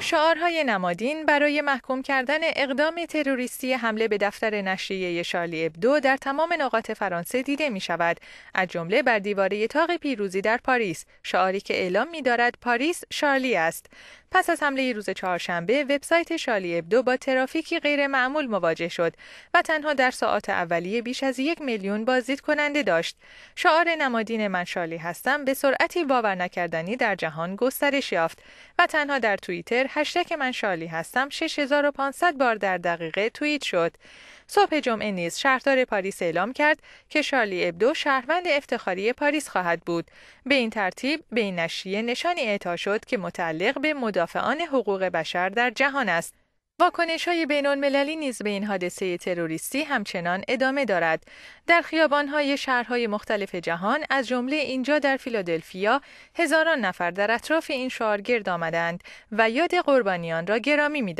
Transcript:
شعارهای نمادین برای محکوم کردن اقدام تروریستی حمله به دفتر نشریه شارلی ابدو در تمام نقاط فرانسه دیده می شود از جمله بر دیواره تاق پیروزی در پاریس شعاری که اعلام می دارد پاریس شارلی است پس از حمله روز چهارشنبه وبسایت شالی ابدو با ترافیکی غیرمعمول مواجه شد و تنها در ساعات اولیه بیش از یک میلیون بازدید کننده داشت شعار نمادین من شالی هستم به سرعتی باور نکردنی در جهان گسترش یافت و تنها در توییتر هشتک من شالی هستم 6500 بار در دقیقه توییت شد صبح جمعه نیز شهردار پاریس اعلام کرد که شارلی ابدو شهروند افتخاری پاریس خواهد بود. به این ترتیب به این نشریه نشانی اعطا شد که متعلق به مدافعان حقوق بشر در جهان است. واکنش های بین المللی نیز به این حادثه تروریستی همچنان ادامه دارد. در خیابان های شهرهای مختلف جهان از جمله اینجا در فیلادلفیا هزاران نفر در اطراف این شعار گرد آمدند و یاد قربانیان را گرامی می